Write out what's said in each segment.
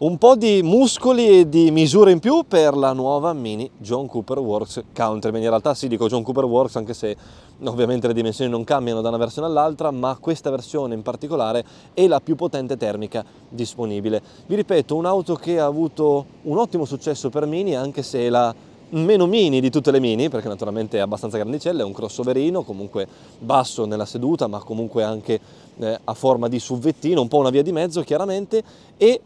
un po' di muscoli e di misure in più per la nuova mini John Cooper Works Countryman. In realtà sì, dico John Cooper Works anche se ovviamente le dimensioni non cambiano da una versione all'altra, ma questa versione in particolare è la più potente termica disponibile. Vi ripeto, un'auto che ha avuto un ottimo successo per mini anche se è la meno mini di tutte le mini perché naturalmente è abbastanza grandicella, è un crossoverino comunque basso nella seduta ma comunque anche eh, a forma di suvettino, un po' una via di mezzo chiaramente e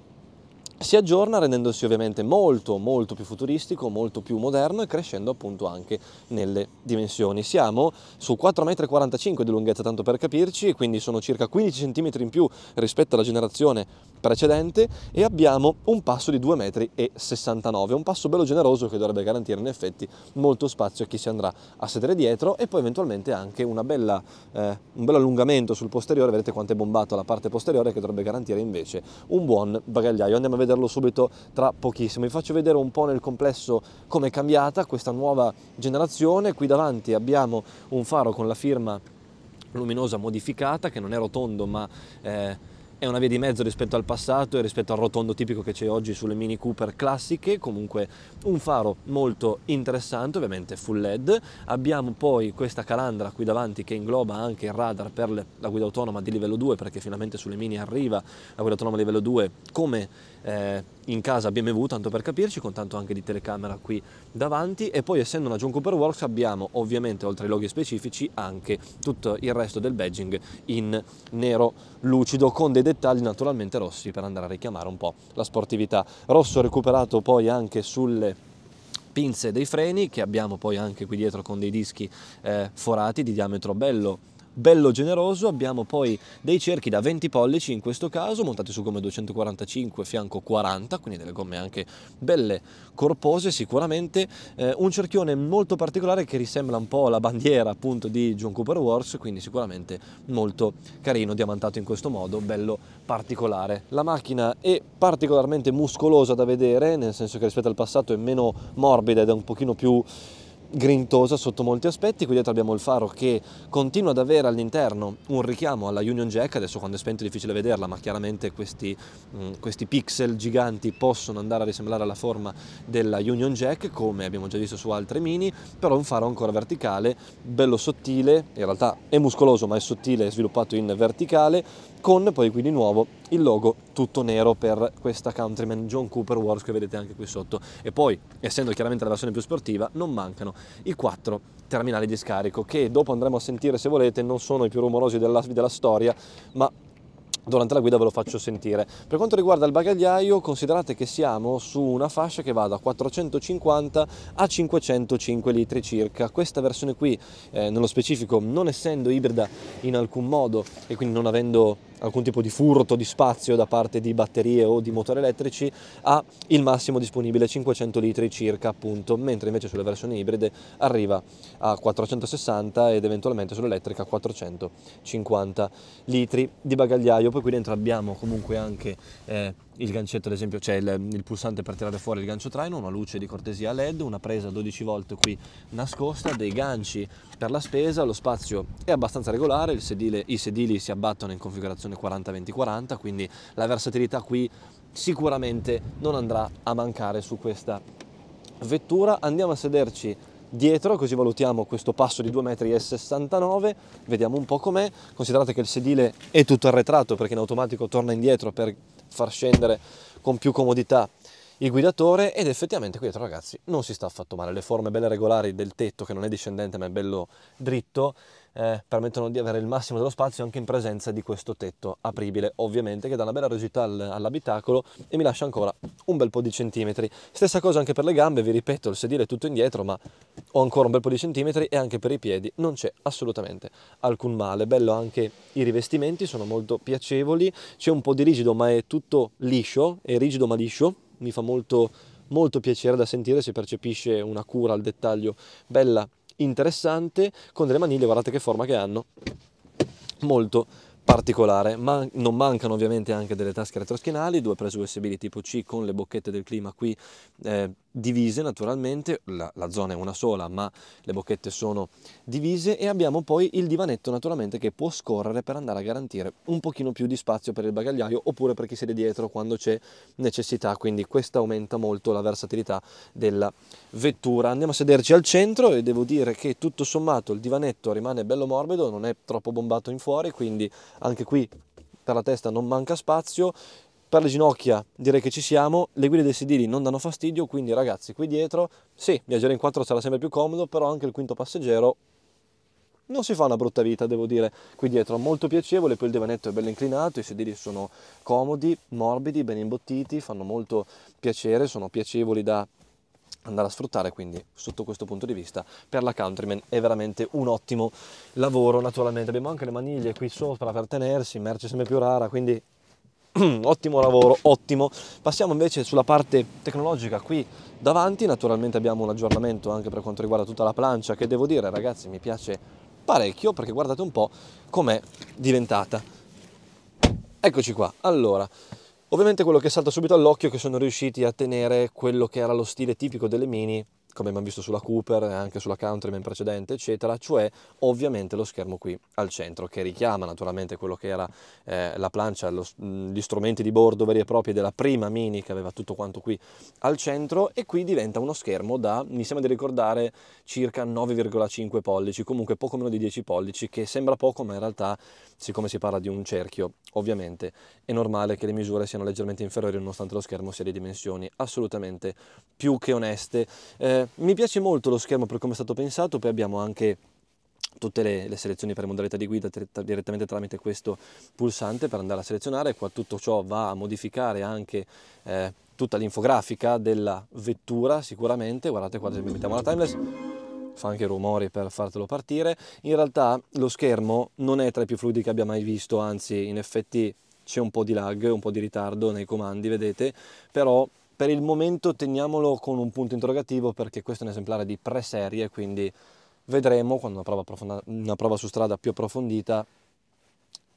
si aggiorna rendendosi ovviamente molto molto più futuristico, molto più moderno e crescendo appunto anche nelle dimensioni. Siamo su 4,45 m di lunghezza tanto per capirci e quindi sono circa 15 cm in più rispetto alla generazione precedente e abbiamo un passo di 2,69 m, un passo bello generoso che dovrebbe garantire in effetti molto spazio a chi si andrà a sedere dietro e poi eventualmente anche bella, eh, un bel allungamento sul posteriore, vedete quanto è bombato la parte posteriore che dovrebbe garantire invece un buon bagagliaio. Andiamo a vedere vederlo subito tra pochissimo. Vi faccio vedere un po' nel complesso come è cambiata questa nuova generazione. Qui davanti abbiamo un faro con la firma luminosa modificata che non è rotondo ma... Eh, è una via di mezzo rispetto al passato e rispetto al rotondo tipico che c'è oggi sulle Mini Cooper classiche, comunque un faro molto interessante, ovviamente full LED. Abbiamo poi questa calandra qui davanti che ingloba anche il radar per la guida autonoma di livello 2, perché finalmente sulle Mini arriva la guida autonoma livello 2 come eh, in casa BMW, tanto per capirci, con tanto anche di telecamera qui davanti. E poi essendo una John Cooper Works abbiamo ovviamente, oltre ai loghi specifici, anche tutto il resto del badging in nero lucido con dei dettagli dettagli naturalmente rossi per andare a richiamare un po' la sportività. Rosso recuperato poi anche sulle pinze dei freni che abbiamo poi anche qui dietro con dei dischi eh, forati di diametro bello bello generoso, abbiamo poi dei cerchi da 20 pollici in questo caso, montati su gomme 245 fianco 40, quindi delle gomme anche belle corpose sicuramente, eh, un cerchione molto particolare che risembla un po' la bandiera appunto di John Cooper Wars, quindi sicuramente molto carino, diamantato in questo modo, bello particolare. La macchina è particolarmente muscolosa da vedere, nel senso che rispetto al passato è meno morbida ed è un pochino più grintosa sotto molti aspetti, qui dietro abbiamo il faro che continua ad avere all'interno un richiamo alla Union Jack, adesso quando è spento è difficile vederla, ma chiaramente questi, mm, questi pixel giganti possono andare a risemblare alla forma della Union Jack, come abbiamo già visto su altre mini, però un faro ancora verticale, bello sottile, in realtà è muscoloso ma è sottile, è sviluppato in verticale, con poi qui di nuovo il logo tutto nero per questa Countryman John Cooper Wars che vedete anche qui sotto e poi essendo chiaramente la versione più sportiva non mancano i quattro terminali di scarico che dopo andremo a sentire se volete non sono i più rumorosi della, della storia ma durante la guida ve lo faccio sentire. Per quanto riguarda il bagagliaio, considerate che siamo su una fascia che va da 450 a 505 litri circa. Questa versione qui, eh, nello specifico, non essendo ibrida in alcun modo e quindi non avendo alcun tipo di furto di spazio da parte di batterie o di motori elettrici ha il massimo disponibile 500 litri circa appunto, mentre invece sulle versioni ibride arriva a 460 ed eventualmente sull'elettrica 450 litri di bagagliaio. Poi qui dentro abbiamo comunque anche eh, il gancetto ad esempio c'è il, il, pulsante per tirare fuori il gancio traino, una luce di cortesia LED, una presa 12 volt qui nascosta, dei ganci per la spesa, lo spazio è abbastanza regolare, sedile, i sedili si abbattono in configurazione 40-20-40, quindi la versatilità qui sicuramente non andrà a mancare su questa vettura. Andiamo a sederci dietro, così valutiamo questo passo di 2,69 m, vediamo un po' com'è, considerate che il sedile è tutto arretrato perché in automatico torna indietro per far scendere con più comodità il guidatore ed effettivamente qui dietro ragazzi non si sta affatto male, le forme belle regolari del tetto che non è discendente ma è bello dritto eh, permettono di avere il massimo dello spazio anche in presenza di questo tetto apribile, ovviamente che dà una bella rigidità all'abitacolo e mi lascia ancora un bel po' di centimetri. Stessa cosa anche per le gambe, vi ripeto, il sedile è tutto indietro, ma ho ancora un bel po' di centimetri e anche per i piedi non c'è assolutamente alcun male. Bello anche i rivestimenti, sono molto piacevoli, c'è un po' di rigido ma è tutto liscio, è rigido ma liscio, mi fa molto molto piacere da sentire, si percepisce una cura al dettaglio bella interessante con delle maniglie, guardate che forma che hanno, molto particolare, ma non mancano ovviamente anche delle tasche retroschinali, due prese USB tipo C con le bocchette del clima qui eh, divise naturalmente, la, la, zona è una sola ma le bocchette sono divise e abbiamo poi il divanetto naturalmente che può scorrere per andare a garantire un pochino più di spazio per il bagagliaio oppure per chi siede dietro quando c'è necessità, quindi questo aumenta molto la versatilità della vettura. Andiamo a sederci al centro e devo dire che tutto sommato il divanetto rimane bello morbido, non è troppo bombato in fuori, quindi anche qui per la testa non manca spazio, per le ginocchia direi che ci siamo, le guide dei sedili non danno fastidio, quindi ragazzi qui dietro, sì, viaggiare in quattro sarà sempre più comodo, però anche il quinto passeggero non si fa una brutta vita, devo dire, qui dietro, molto piacevole, poi il divanetto è bello inclinato, i sedili sono comodi, morbidi, ben imbottiti, fanno molto piacere, sono piacevoli da andare a sfruttare, quindi sotto questo punto di vista per la Countryman è veramente un ottimo lavoro, naturalmente abbiamo anche le maniglie qui sopra per tenersi, merce sempre più rara, quindi ottimo lavoro, ottimo. Passiamo invece sulla parte tecnologica qui davanti, naturalmente abbiamo un aggiornamento anche per quanto riguarda tutta la plancia che devo dire ragazzi mi piace parecchio perché guardate un po' com'è diventata. Eccoci qua, allora ovviamente quello che salta subito all'occhio è che sono riusciti a tenere quello che era lo stile tipico delle mini come abbiamo visto sulla Cooper e anche sulla Countryman precedente, eccetera, cioè ovviamente lo schermo qui al centro, che richiama naturalmente quello che era eh, la plancia, lo, gli strumenti di bordo veri e propri della prima Mini che aveva tutto quanto qui al centro e qui diventa uno schermo da, mi sembra di ricordare, circa 9,5 pollici, comunque poco meno di 10 pollici, che sembra poco ma in realtà, siccome si parla di un cerchio, ovviamente è normale che le misure siano leggermente inferiori nonostante lo schermo sia di dimensioni assolutamente più che oneste. Eh, mi piace molto lo schermo per come è stato pensato, poi abbiamo anche tutte le, le, selezioni per modalità di guida direttamente tramite questo pulsante per andare a selezionare, qua tutto ciò va a modificare anche eh, tutta l'infografica della vettura sicuramente, guardate qua se mettiamo la timeless fa anche rumori per fartelo partire, in realtà lo schermo non è tra i più fluidi che abbia mai visto, anzi in effetti c'è un po' di lag, un po' di ritardo nei comandi, vedete, però per il momento teniamolo con un punto interrogativo perché questo è un esemplare di pre-serie, quindi vedremo quando una prova, una prova su strada più approfondita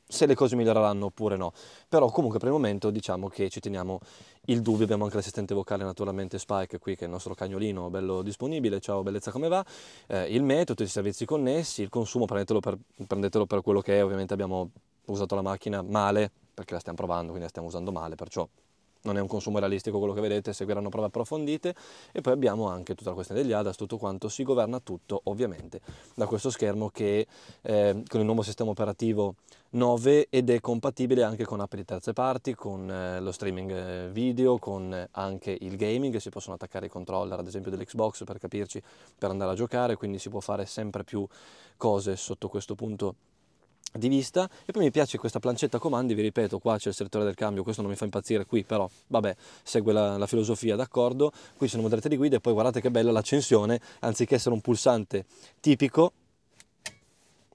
se le cose miglioreranno oppure no. Però comunque per il momento diciamo che ci teniamo il dubbio, abbiamo anche l'assistente vocale naturalmente Spike qui che è il nostro cagnolino bello disponibile, ciao bellezza come va, eh, il metodo, i servizi connessi, il consumo prendetelo per, prendetelo per quello che è, ovviamente abbiamo usato la macchina male perché la stiamo provando, quindi la stiamo usando male, perciò non è un consumo realistico quello che vedete, seguiranno prove approfondite e poi abbiamo anche tutta la questione degli ADAS, tutto quanto, si governa tutto ovviamente da questo schermo che eh, con il nuovo sistema operativo 9 ed è compatibile anche con app di terze parti, con eh, lo streaming eh, video, con eh, anche il gaming, si possono attaccare i controller ad esempio dell'Xbox per capirci, per andare a giocare, quindi si può fare sempre più cose sotto questo punto di vista e poi mi piace questa plancetta comandi vi ripeto qua c'è il settore del cambio questo non mi fa impazzire qui però vabbè segue la, la filosofia d'accordo qui sono modalità di guida e poi guardate che bella l'accensione anziché essere un pulsante tipico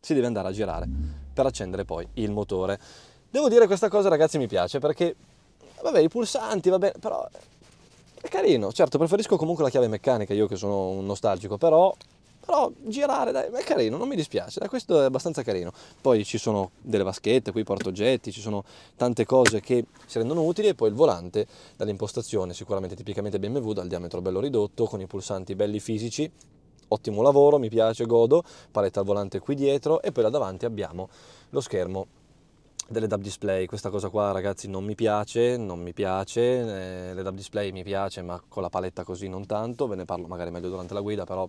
si deve andare a girare per accendere poi il motore devo dire questa cosa ragazzi mi piace perché vabbè i pulsanti va però è carino certo preferisco comunque la chiave meccanica io che sono un nostalgico però però girare dai, è carino, non mi dispiace, dai, questo è abbastanza carino. Poi ci sono delle vaschette, qui porto oggetti, ci sono tante cose che si rendono utili e poi il volante dall'impostazione, sicuramente tipicamente BMW, dal diametro bello ridotto, con i pulsanti belli fisici, ottimo lavoro, mi piace, godo, paletta al volante qui dietro e poi là davanti abbiamo lo schermo delle dub display, questa cosa qua ragazzi non mi piace, non mi piace, eh, le dub display mi piace ma con la paletta così non tanto, ve ne parlo magari meglio durante la guida però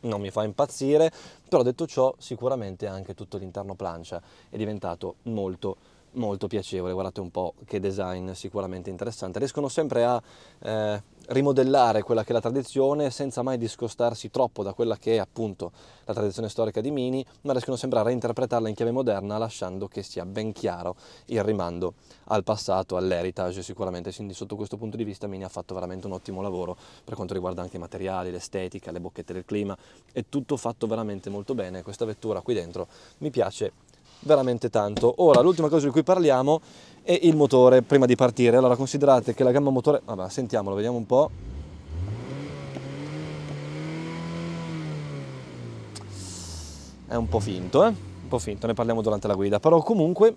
non mi fa impazzire, però detto ciò sicuramente anche tutto l'interno plancia è diventato molto molto piacevole, guardate un po' che design sicuramente interessante. Riescono sempre a eh, rimodellare quella che è la tradizione senza mai discostarsi troppo da quella che è appunto la tradizione storica di Mini, ma riescono sempre a reinterpretarla in chiave moderna lasciando che sia ben chiaro il rimando al passato, all'heritage sicuramente. Quindi sotto questo punto di vista Mini ha fatto veramente un ottimo lavoro per quanto riguarda anche i materiali, l'estetica, le bocchette del clima, è tutto fatto veramente molto bene. Questa vettura qui dentro mi piace veramente tanto. Ora, l'ultima cosa di cui parliamo è il motore prima di partire. Allora, considerate che la gamma motore... Vabbè, sentiamolo, vediamo un po'. È un po' finto, eh? Un po' finto, ne parliamo durante la guida. Però comunque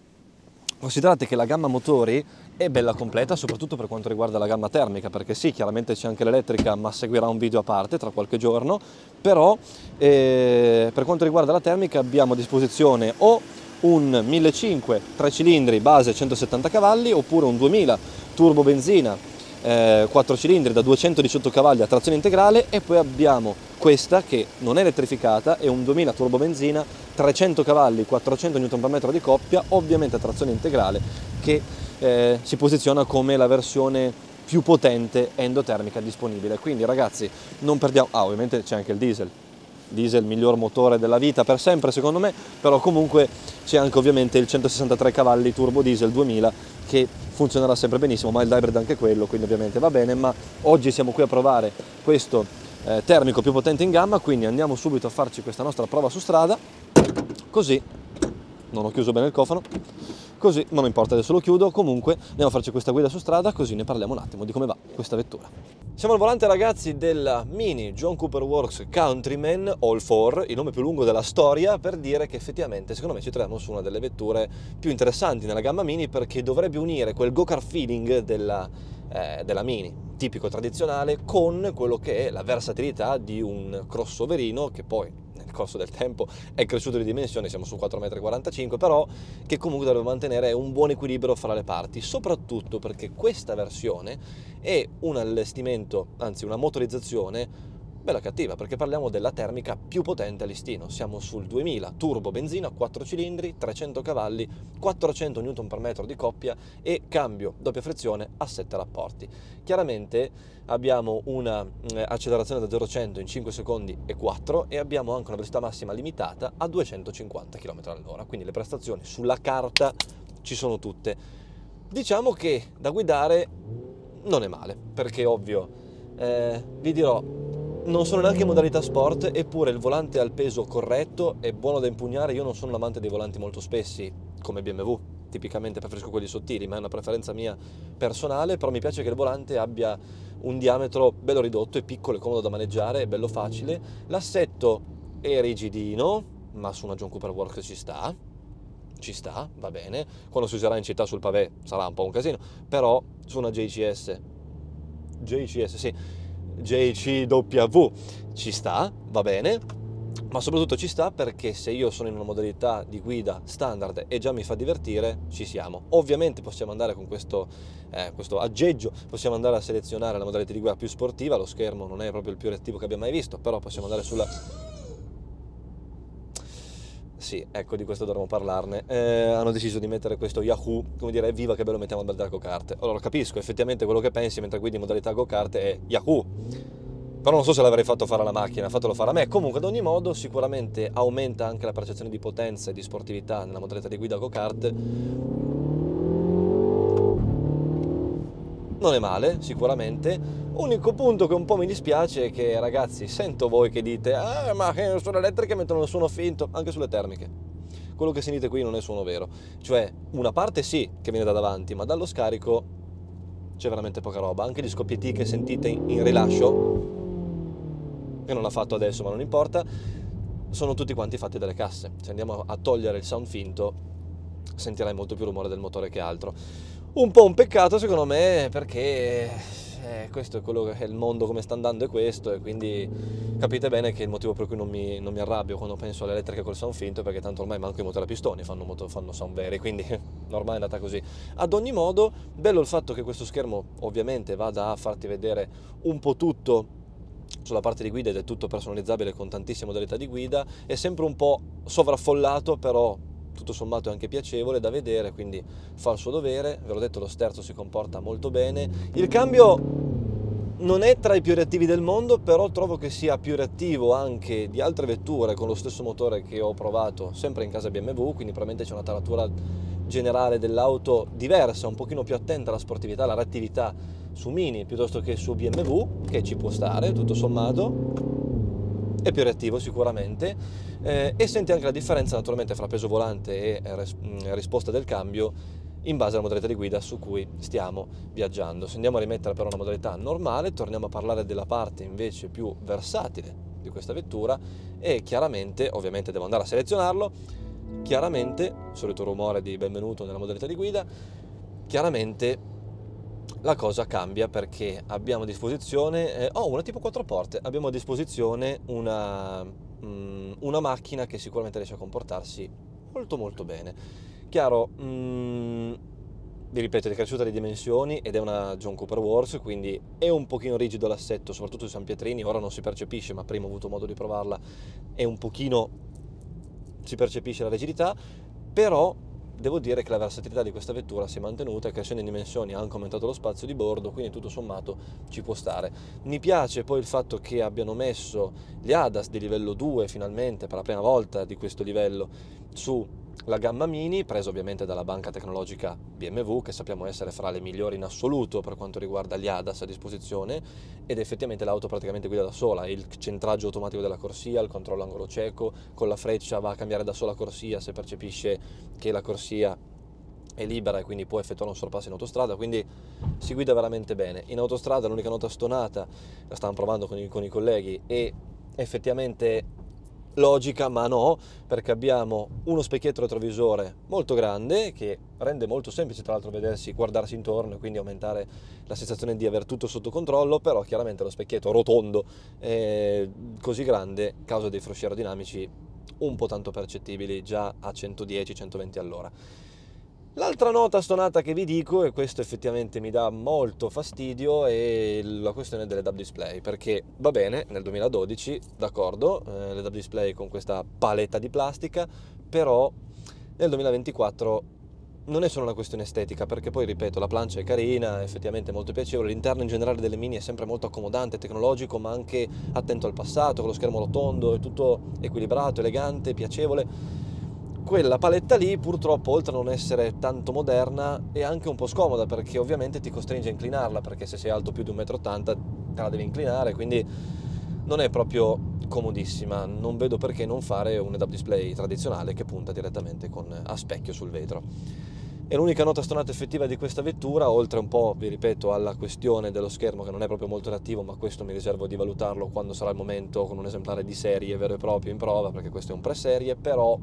Considerate che la gamma motori è bella completa, soprattutto per quanto riguarda la gamma termica, perché sì, chiaramente c'è anche l'elettrica, ma seguirà un video a parte tra qualche giorno, però eh, per quanto riguarda la termica abbiamo a disposizione o un 1500 3 cilindri base 170 cavalli oppure un 2000 turbo benzina eh, 4 cilindri da 218 cavalli a trazione integrale e poi abbiamo questa che non è elettrificata è un 2000 turbo benzina 300 cavalli 400 Nm di coppia ovviamente a trazione integrale che eh, si posiziona come la versione più potente endotermica disponibile quindi ragazzi non perdiamo ah ovviamente c'è anche il diesel diesel miglior motore della vita per sempre secondo me, però comunque c'è anche ovviamente il 163 cavalli turbo diesel 2000 che funzionerà sempre benissimo, ma il hybrid anche quello, quindi ovviamente va bene, ma oggi siamo qui a provare questo eh, termico più potente in gamma, quindi andiamo subito a farci questa nostra prova su strada, così non ho chiuso bene il cofano così, ma non importa, adesso lo chiudo, comunque andiamo a farci questa guida su strada così ne parliamo un attimo di come va questa vettura. Siamo al volante ragazzi della Mini John Cooper Works Countryman All 4, il nome più lungo della storia, per dire che effettivamente secondo me ci troviamo su una delle vetture più interessanti nella gamma Mini perché dovrebbe unire quel go-kart feeling della, eh, della Mini, tipico tradizionale, con quello che è la versatilità di un crossoverino che poi corso del tempo è cresciuto di dimensioni, siamo su 4,45 m, però che comunque dobbiamo mantenere un buon equilibrio fra le parti, soprattutto perché questa versione è un allestimento, anzi una motorizzazione bella cattiva perché parliamo della termica più potente a listino. Siamo sul 2000 turbo benzina, 4 cilindri, 300 cavalli, 400 Nm di coppia e cambio doppia frizione a 7 rapporti. Chiaramente abbiamo un'accelerazione eh, da 0 a 100 in 5 secondi e 4 e abbiamo anche una velocità massima limitata a 250 km all'ora, quindi le prestazioni sulla carta ci sono tutte. Diciamo che da guidare non è male, perché ovvio, eh, vi dirò non sono neanche in modalità sport, eppure il volante ha il peso corretto è buono da impugnare. Io non sono un amante dei volanti molto spessi, come BMW, tipicamente preferisco quelli sottili, ma è una preferenza mia personale, però mi piace che il volante abbia un diametro bello ridotto e piccolo e comodo da maneggiare, è bello facile. L'assetto è rigidino, ma su una John Cooper Works ci sta, ci sta, va bene. Quando si userà in città sul pavè sarà un po' un casino, però su una JCS JCS, sì, JCW ci sta, va bene, ma soprattutto ci sta perché se io sono in una modalità di guida standard e già mi fa divertire, ci siamo. Ovviamente possiamo andare con questo, eh, questo, aggeggio, possiamo andare a selezionare la modalità di guida più sportiva, lo schermo non è proprio il più reattivo che abbiamo mai visto, però possiamo andare sulla sì, ecco di questo dovremmo parlarne, eh, hanno deciso di mettere questo Yahoo, come dire, viva che bello mettiamo a modalità go-kart. Allora capisco, effettivamente quello che pensi mentre guidi in modalità go-kart è Yahoo. Però non so se l'avrei fatto fare alla macchina, fatelo fare a me. Comunque, ad ogni modo, sicuramente aumenta anche la percezione di potenza e di sportività nella modalità di guida go-kart non è male sicuramente. Unico punto che un po' mi dispiace è che ragazzi sento voi che dite ah ma sulle elettriche mettono il suono finto anche sulle termiche quello che sentite qui non è suono vero. Cioè, una parte sì che viene da davanti, ma dallo scarico c'è veramente poca roba. Anche gli scoppietti che sentite in rilascio, che non ha fatto adesso, ma non importa, sono tutti quanti fatti dalle casse. Se andiamo a togliere il sound finto, sentirai molto più rumore del motore che altro. Un po' un peccato secondo me perché eh, questo è quello che è il mondo come sta andando è questo e quindi capite bene che il motivo per cui non mi, non mi arrabbio quando penso alle elettriche col sound finto è perché tanto ormai manco i motori a pistoni fanno, moto, fanno sound veri quindi ormai è andata così ad ogni modo bello il fatto che questo schermo ovviamente vada a farti vedere un po' tutto sulla parte di guida ed è tutto personalizzabile con tantissime modalità di guida, è sempre un po' sovraffollato però tutto sommato è anche piacevole da vedere, quindi fa il suo dovere, ve l'ho detto lo sterzo si comporta molto bene. Il cambio non è tra i più reattivi del mondo, però trovo che sia più reattivo anche di altre vetture con lo stesso motore che ho provato sempre in casa BMW, quindi probabilmente c'è una taratura generale dell'auto diversa, un pochino più attenta alla sportività, alla reattività su Mini piuttosto che su BMW, che ci può stare tutto sommato è più reattivo sicuramente eh, e senti anche la differenza naturalmente fra peso volante e eh, res- mm, risposta del cambio in base alla modalità di guida su cui stiamo viaggiando. Se andiamo a rimettere però una modalità normale, torniamo a parlare della parte invece più versatile di questa vettura e chiaramente, ovviamente devo andare a selezionarlo, chiaramente, solito rumore di benvenuto nella modalità di guida, chiaramente la cosa cambia perché abbiamo a disposizione, eh, oh, una tipo quattro porte, abbiamo a disposizione una, mm, una macchina che sicuramente riesce a comportarsi molto molto bene. Chiaro, mm, vi ripeto, è cresciuta le dimensioni ed è una John Cooper Wars, quindi è un pochino rigido l'assetto, soprattutto su San Pietrini, ora non si percepisce, ma prima ho avuto modo di provarla, è un pochino, si percepisce la rigidità, però devo dire che la versatilità di questa vettura si è mantenuta, crescendo in dimensioni ha anche aumentato lo spazio di bordo, quindi tutto sommato ci può stare. Mi piace poi il fatto che abbiano messo gli ADAS di livello 2 finalmente per la prima volta di questo livello su la gamma Mini, presa ovviamente dalla banca tecnologica BMW, che sappiamo essere fra le migliori in assoluto per quanto riguarda gli ADAS a disposizione, ed effettivamente l'auto praticamente guida da sola, il centraggio automatico della corsia, il controllo angolo cieco, con la freccia va a cambiare da sola corsia se percepisce che la corsia è libera e quindi può effettuare un sorpasso in autostrada, quindi si guida veramente bene. In autostrada l'unica nota stonata, la stavamo provando con i, con i colleghi, e effettivamente logica, ma no, perché abbiamo uno specchietto retrovisore molto grande che rende molto semplice tra l'altro vedersi, guardarsi intorno e quindi aumentare la sensazione di aver tutto sotto controllo, però chiaramente lo specchietto rotondo eh, così grande, causa dei frusci aerodinamici un po' tanto percettibili già a 110-120 all'ora. L'altra nota stonata che vi dico, e questo effettivamente mi dà molto fastidio, è la questione delle dub display, perché va bene, nel 2012, d'accordo, eh, le dub display con questa paletta di plastica, però nel 2024 non è solo una questione estetica, perché poi ripeto, la plancia è carina, effettivamente molto piacevole, l'interno in generale delle mini è sempre molto accomodante, tecnologico, ma anche attento al passato, con lo schermo rotondo, è tutto equilibrato, elegante, piacevole quella paletta lì purtroppo oltre a non essere tanto moderna è anche un po' scomoda perché ovviamente ti costringe a inclinarla perché se sei alto più di 1,80 m te la devi inclinare quindi non è proprio comodissima non vedo perché non fare un head-up display tradizionale che punta direttamente con, a specchio sul vetro e l'unica nota stonata effettiva di questa vettura, oltre un po', vi ripeto, alla questione dello schermo che non è proprio molto reattivo, ma questo mi riservo di valutarlo quando sarà il momento con un esemplare di serie vero e proprio in prova, perché questo è un pre-serie, però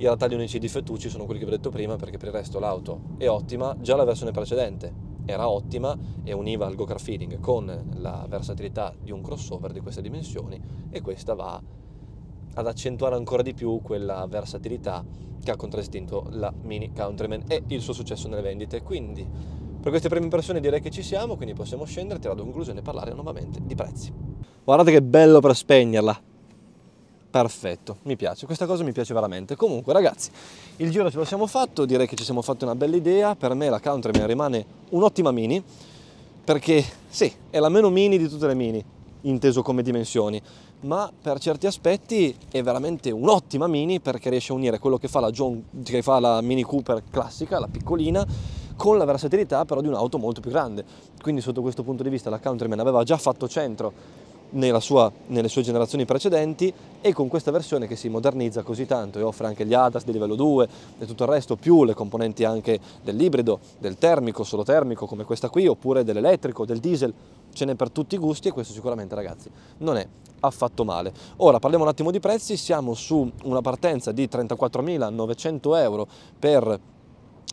i realtà gli unici difettucci sono quelli che vi ho detto prima perché per il resto l'auto è ottima, già la versione precedente era ottima e univa il go-kart feeling con la versatilità di un crossover di queste dimensioni e questa va ad accentuare ancora di più quella versatilità che ha contraddistinto la Mini Countryman e il suo successo nelle vendite. Quindi per queste prime impressioni direi che ci siamo, quindi possiamo scendere, tirare a conclusione e parlare nuovamente di prezzi. Guardate che bello per spegnerla! perfetto, mi piace, questa cosa mi piace veramente. Comunque ragazzi, il giro ce lo siamo fatto, direi che ci siamo fatti una bella idea, per me la Countryman rimane un'ottima mini, perché sì, è la meno mini di tutte le mini, inteso come dimensioni, ma per certi aspetti è veramente un'ottima mini perché riesce a unire quello che fa la, John, che fa la Mini Cooper classica, la piccolina, con la versatilità però di un'auto molto più grande. Quindi sotto questo punto di vista la Countryman aveva già fatto centro sua, nelle sue generazioni precedenti e con questa versione che si modernizza così tanto e offre anche gli ADAS di livello 2 e tutto il resto, più le componenti anche dell'ibrido, del termico, solo termico come questa qui, oppure dell'elettrico, del diesel, ce n'è per tutti i gusti e questo sicuramente ragazzi non è affatto male. Ora parliamo un attimo di prezzi, siamo su una partenza di 34.900 euro per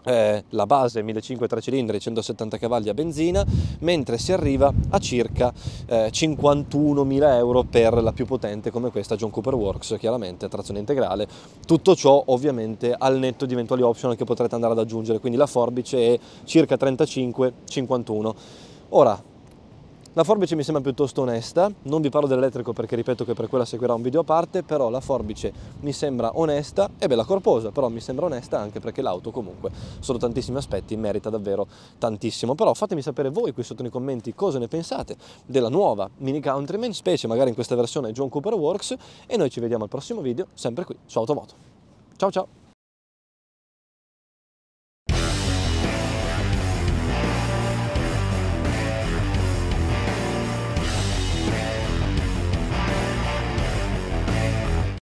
eh, la base 1.500 3 cilindri 170 cavalli a benzina mentre si arriva a circa eh, 51.000 euro per la più potente come questa John Cooper Works chiaramente a trazione integrale tutto ciò ovviamente al netto di eventuali optional che potrete andare ad aggiungere quindi la forbice è circa 35 51 ora la forbice mi sembra piuttosto onesta, non vi parlo dell'elettrico perché ripeto che per quella seguirà un video a parte, però la forbice mi sembra onesta e bella corposa, però mi sembra onesta anche perché l'auto comunque sotto tantissimi aspetti merita davvero tantissimo. Però fatemi sapere voi qui sotto nei commenti cosa ne pensate della nuova Mini Countryman, specie magari in questa versione John Cooper Works e noi ci vediamo al prossimo video, sempre qui su Automoto. Ciao ciao!